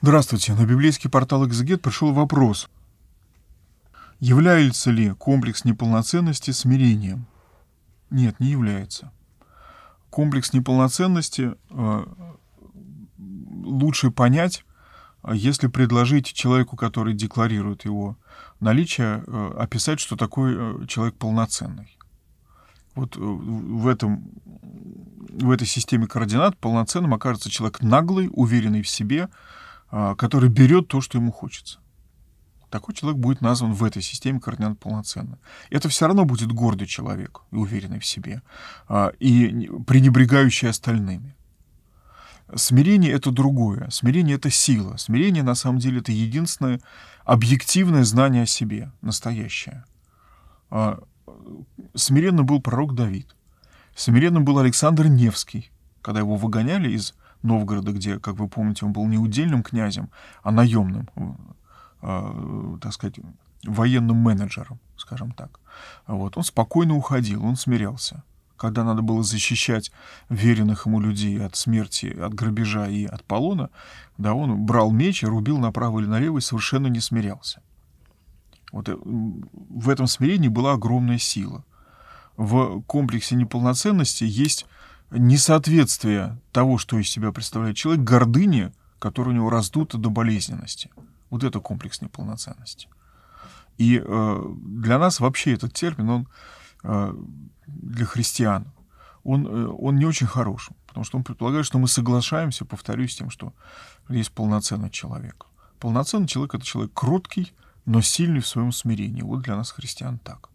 Здравствуйте. На библейский портал «Экзегет» пришел вопрос. Является ли комплекс неполноценности смирением? Нет, не является. Комплекс неполноценности э, лучше понять, э, если предложить человеку, который декларирует его наличие, э, описать, что такой э, человек полноценный. Вот э, в, этом, в этой системе координат полноценным окажется человек наглый, уверенный в себе, а, который берет то, что ему хочется. Такой человек будет назван в этой системе координат полноценно. Это все равно будет гордый человек и уверенный в себе, а, и пренебрегающий остальными. Смирение — это другое. Смирение — это сила. Смирение, на самом деле, это единственное объективное знание о себе, настоящее. А, смиренно был пророк Давид. Смиренно был Александр Невский, когда его выгоняли из Новгорода, где, как вы помните, он был не удельным князем, а наемным, э, э, так сказать, военным менеджером, скажем так. Вот. Он спокойно уходил, он смирялся. Когда надо было защищать веренных ему людей от смерти, от грабежа и от полона, да, он брал меч и рубил направо или налево и совершенно не смирялся. Вот э, в этом смирении была огромная сила. В комплексе неполноценности есть несоответствие того, что из себя представляет человек, гордыни, которая у него раздута до болезненности. Вот это комплекс неполноценности. И э, для нас вообще этот термин, он э, для христиан, он, э, он не очень хорош, потому что он предполагает, что мы соглашаемся, повторюсь, с тем, что есть полноценный человек. Полноценный человек — это человек кроткий, но сильный в своем смирении. Вот для нас христиан так.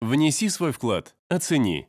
Внеси свой вклад, оцени,